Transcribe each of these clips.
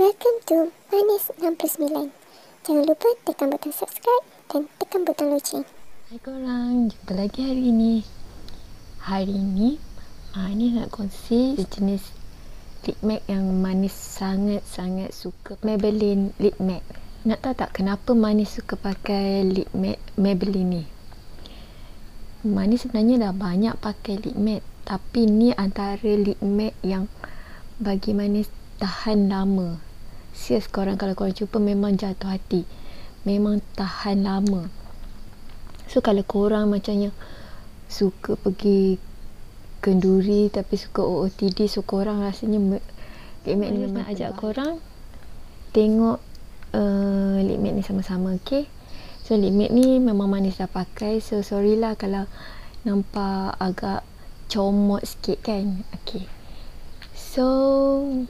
Welcome to Manis 69. Jangan lupa tekan butang subscribe dan tekan butang lonceng. Hai korang, jumpa lagi hari ini. Hari ini Manis ah, nak kongsi sejenis lip mac yang Manis sangat-sangat suka. Maybelline lip mac. Nak tahu tak kenapa Manis suka pakai lip mac Maybelline ni? Manis sebenarnya dah banyak pakai lip mac. Tapi ni antara lip mac yang bagi Manis tahan lama serius korang kalau korang cuba memang jatuh hati memang tahan lama so kalau korang macamnya suka pergi kenduri tapi suka OOTD so korang rasanya Limit ni nak ajak lah. korang tengok uh, eh, Limit ni sama-sama okay so Limit ni memang manis dah pakai so sorry lah kalau nampak agak comot sikit kan okay So,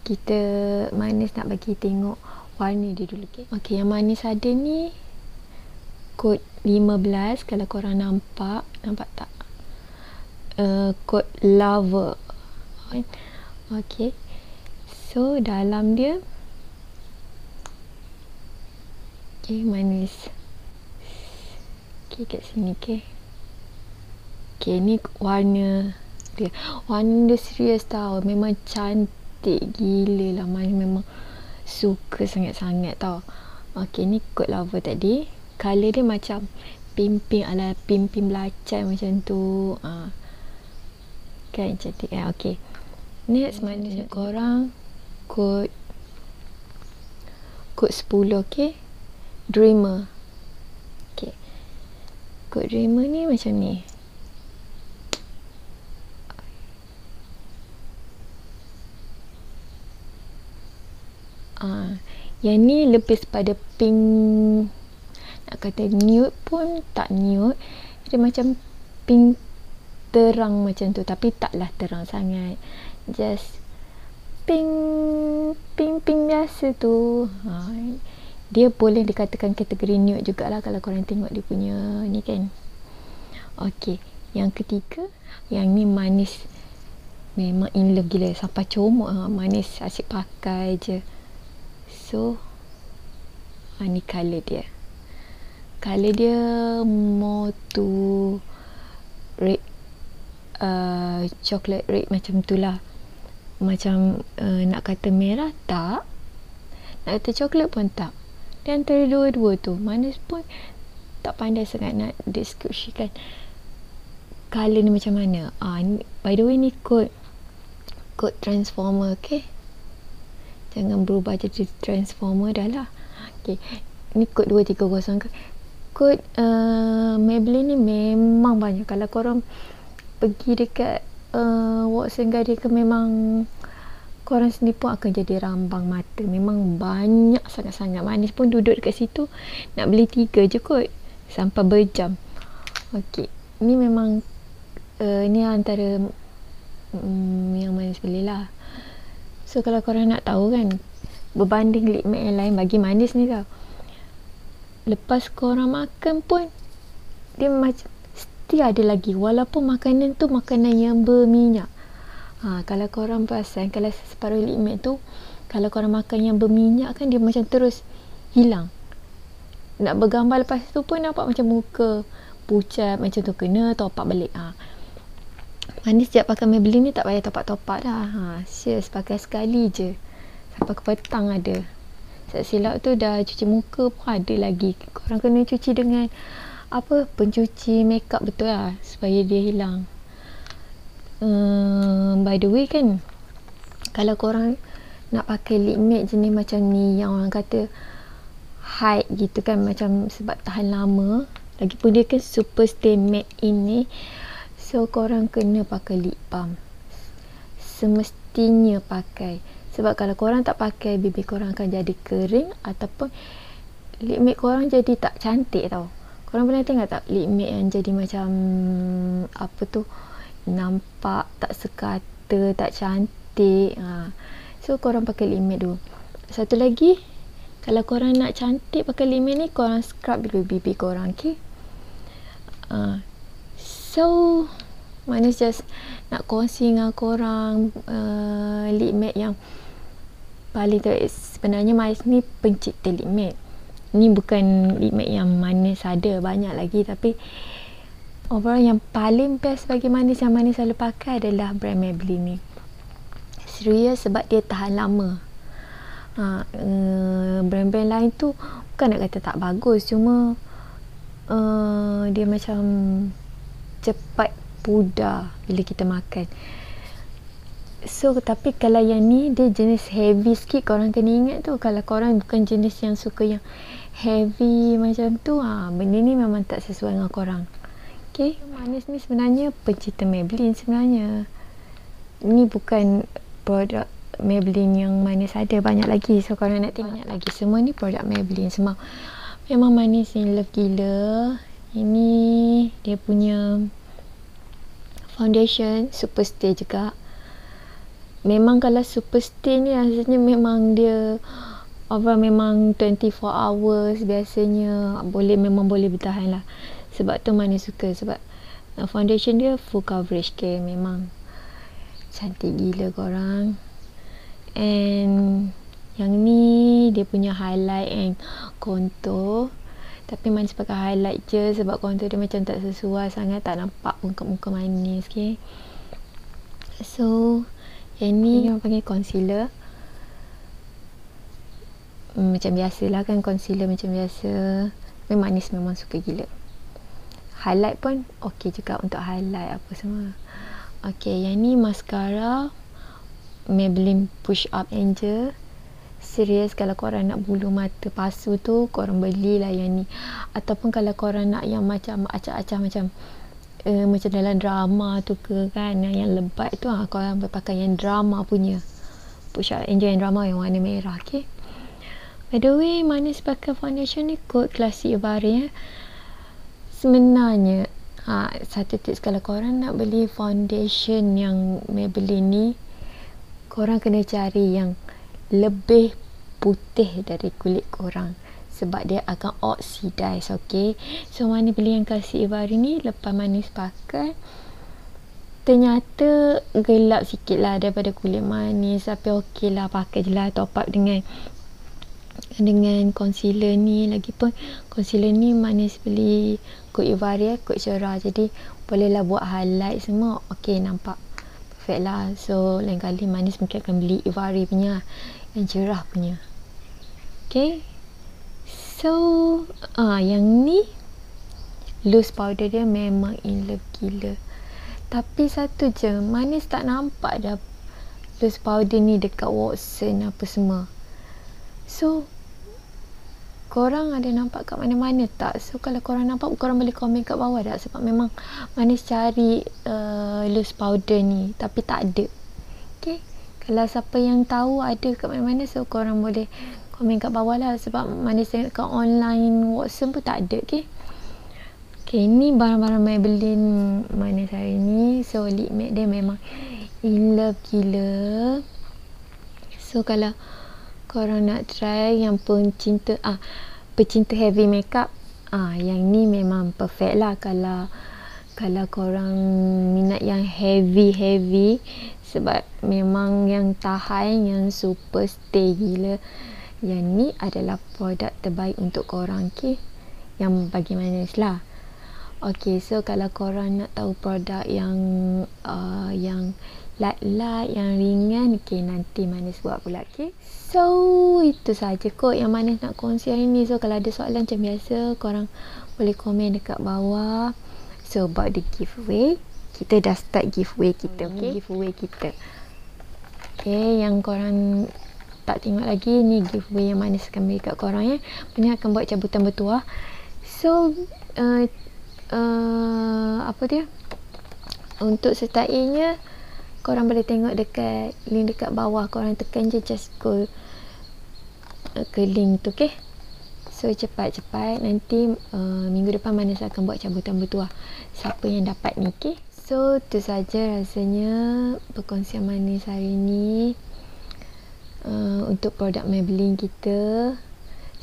kita manis nak bagi tengok warna dia dulu. Okay, okay yang manis ada ni kod 15 kalau korang nampak. Nampak tak? Uh, kod lover. Okay. So, dalam dia Okay, manis. Okay, kat sini. Okay. Okay, ni warna dia Wanda serius tau Memang cantik gila lah Maju memang suka sangat-sangat tau Okay ni kot lover tadi Color dia macam pimpin ala pimpin belacan macam tu ha. kan cantik kan eh? okay. next hmm. mana hmm. korang kod kod 10 okay dreamer okay kod dreamer ni macam ni Uh, yang ni lebih pada pink nak kata nude pun tak nude dia macam pink terang macam tu tapi taklah terang sangat just pink pink pink biasa tu ha. dia boleh dikatakan kategori nude jugalah kalau korang tengok dia punya ni kan ok yang ketiga yang ni manis memang in love gila sampai comok ha, manis asyik pakai je So ha, Ni colour dia Colour dia More to Red uh, Chocolate red macam tu lah Macam uh, nak kata merah Tak Nak kata coklat pun tak Dan antara dua-dua tu Mana pun tak pandai sangat nak deskripsikan Colour ni macam mana ah, ni, By the way ni kod Kod transformer okay jangan berubah jadi transformer dah lah okay. ni kod 230 ke kod uh, Maybelline ni memang banyak kalau korang pergi dekat uh, eh, Watson Garden ke memang korang sendiri pun akan jadi rambang mata memang banyak sangat-sangat manis pun duduk dekat situ nak beli tiga je kot sampai berjam ok ni memang uh, ni antara um, yang manis belilah lah So kalau korang nak tahu kan Berbanding likmat yang lain bagi manis ni tau Lepas korang makan pun Dia macam Mesti ada lagi Walaupun makanan tu makanan yang berminyak ha, Kalau korang perasan Kalau separuh likmat tu Kalau korang makan yang berminyak kan Dia macam terus hilang Nak bergambar lepas tu pun Nampak macam muka pucat macam tu Kena top up balik Haa mana setiap pakai Maybelline ni tak payah topak-topak dah. Ha, serious pakai sekali je. Sampai ke petang ada. Tak silap tu dah cuci muka pun ada lagi. Korang kena cuci dengan apa pencuci makeup betul lah supaya dia hilang. Um, by the way kan kalau korang nak pakai lip matte jenis macam ni yang orang kata hide gitu kan macam sebab tahan lama Lagipun dia kan super stay matte ini ni So korang kena pakai lip balm Semestinya pakai Sebab kalau korang tak pakai bibi korang akan jadi kering Ataupun lip make korang jadi tak cantik tau Korang pernah tengok tak lip make yang jadi macam Apa tu Nampak tak sekata Tak cantik ha. So korang pakai lip make dulu Satu lagi Kalau korang nak cantik pakai lip make ni Korang scrub dulu bibi korang okay? Uh, ha. so, Manis just nak kongsi dengan korang uh, eh, lead mat yang paling tu sebenarnya Manis ni pencipta lead mat. Ni bukan lead mat yang Manis ada banyak lagi tapi orang yang paling best bagi Manis yang Manis selalu pakai adalah brand Maybelline ni. Serius sebab dia tahan lama. Ha, uh, brand-brand lain tu bukan nak kata tak bagus cuma uh, dia macam cepat pudar bila kita makan so tapi kalau yang ni dia jenis heavy sikit korang kena ingat tu kalau korang bukan jenis yang suka yang heavy macam tu ha, benda ni memang tak sesuai dengan korang ok manis ni sebenarnya pencipta Maybelline sebenarnya ni bukan produk Maybelline yang manis ada banyak lagi so korang nak tengok banyak lagi semua ni produk Maybelline semua memang manis ni love gila ini dia punya foundation super stay juga memang kalau super stay ni rasanya memang dia over memang 24 hours biasanya boleh memang boleh bertahan lah sebab tu mana suka sebab uh, foundation dia full coverage ke memang cantik gila korang and yang ni dia punya highlight and contour tapi main sebagai highlight je sebab contour dia macam tak sesuai sangat tak nampak muka-muka manis okay. So yang ni orang panggil concealer hmm, Macam biasa lah kan concealer macam biasa Memang manis memang suka gila Highlight pun ok juga untuk highlight apa semua Ok yang ni mascara Maybelline Push Up Angel serius kalau korang nak bulu mata palsu tu korang belilah yang ni ataupun kalau korang nak yang macam acah-acah macam uh, macam dalam drama tu ke kan yang lebat tu ha, korang boleh pakai yang drama punya push up enjoy yang drama yang warna merah okay? by the way manis pakai foundation ni kot klasik baris ya. sebenarnya ha, satu tips kalau korang nak beli foundation yang Maybelline ni korang kena cari yang lebih putih dari kulit korang sebab dia akan oxidize okay? so mana beli yang kasih baru ni lepas manis pakai ternyata gelap sikit lah daripada kulit manis tapi ok lah pakai je lah top up dengan dengan concealer ni lagi pun concealer ni manis beli kot Ivari eh, kot cerah jadi bolehlah buat highlight semua ok nampak perfect lah so lain kali manis mungkin akan beli Ivari punya yang cerah punya okay so ah uh, yang ni loose powder dia memang in love gila tapi satu je manis tak nampak dah loose powder ni dekat Watson apa semua so korang ada nampak kat mana-mana tak so kalau korang nampak korang boleh komen kat bawah tak sebab memang manis cari uh, loose powder ni tapi tak ada kalau siapa yang tahu ada kat mana-mana so korang boleh komen kat bawah lah sebab mana saya kat online Watson pun tak ada ok ok ni barang-barang Maybelline mana saya ni so lip matte dia memang in love gila so kalau korang nak try yang pun cinta ah pecinta heavy makeup ah yang ni memang perfect lah kalau kalau korang minat yang heavy heavy sebab memang yang tahan yang super stay gila yang ni adalah produk terbaik untuk korang ok yang bagaimana lah ok so kalau korang nak tahu produk yang uh, yang light light yang ringan ok nanti manis buat pula ok so itu saja kot yang manis nak kongsi hari ni so kalau ada soalan macam biasa korang boleh komen dekat bawah so about the giveaway kita dah start giveaway kita hmm. okay? giveaway kita Okay, yang korang tak tengok lagi ni giveaway yang mana akan bagi kat korang ya eh. punya akan buat cabutan bertuah so uh, uh, apa dia untuk sertainya korang boleh tengok dekat link dekat bawah korang tekan je just go uh, ke link tu okey So cepat-cepat nanti uh, minggu depan mana saya akan buat cabutan bertuah. Siapa yang dapat ni okey? So tu saja rasanya perkongsian manis hari ni uh, eh, untuk produk Maybelline kita.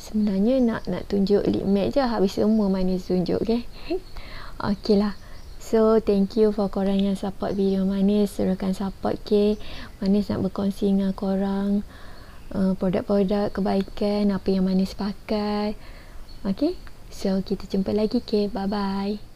Sebenarnya nak nak tunjuk lip matte je habis semua manis tunjuk okay. okay lah. So thank you for korang yang support video manis Serahkan support K Manis nak berkongsi dengan korang uh, Produk-produk kebaikan Apa yang manis pakai Okay So kita jumpa lagi K Bye bye